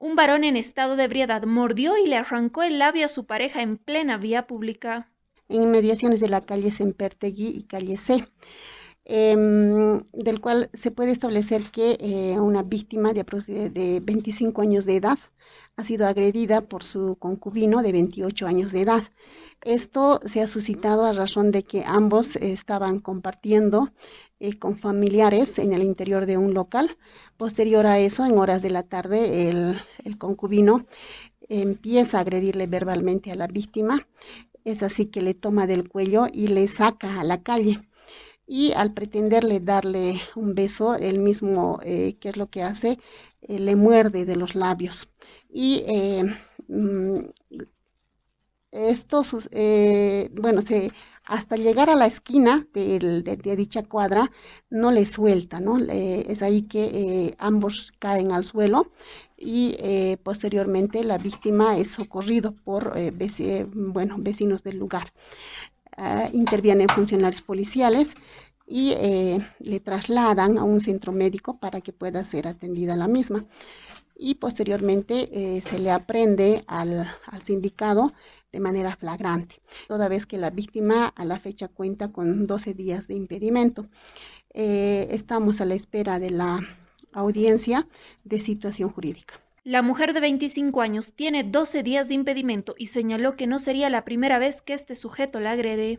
Un varón en estado de ebriedad mordió y le arrancó el labio a su pareja en plena vía pública. En inmediaciones de la calle Sempertegui y calle C. Em, del cual se puede establecer que eh, una víctima de, de 25 años de edad ha sido agredida por su concubino de 28 años de edad. Esto se ha suscitado a razón de que ambos estaban compartiendo eh, con familiares en el interior de un local. Posterior a eso, en horas de la tarde, el concubino empieza a agredirle verbalmente a la víctima. Es así que le toma del cuello y le saca a la calle y al pretenderle darle un beso, él mismo, eh, ¿qué es lo que hace? Eh, le muerde de los labios. Y eh, mm, esto, bueno, hasta llegar a la esquina de, dicha cuadra, no le suelta, ¿no? es ahí que ambos caen al suelo y posteriormente la víctima es socorrido por vecinos del lugar. Ah, intervienen funcionarios policiales y eh, le trasladan a un centro médico para que pueda ser atendida la misma. Y posteriormente eh, se le aprende al, al sindicado de manera flagrante, toda vez que la víctima a la fecha cuenta con 12 días de impedimento. Eh, estamos a la espera de la audiencia de situación jurídica. La mujer de 25 años tiene 12 días de impedimento y señaló que no sería la primera vez que este sujeto la agrede.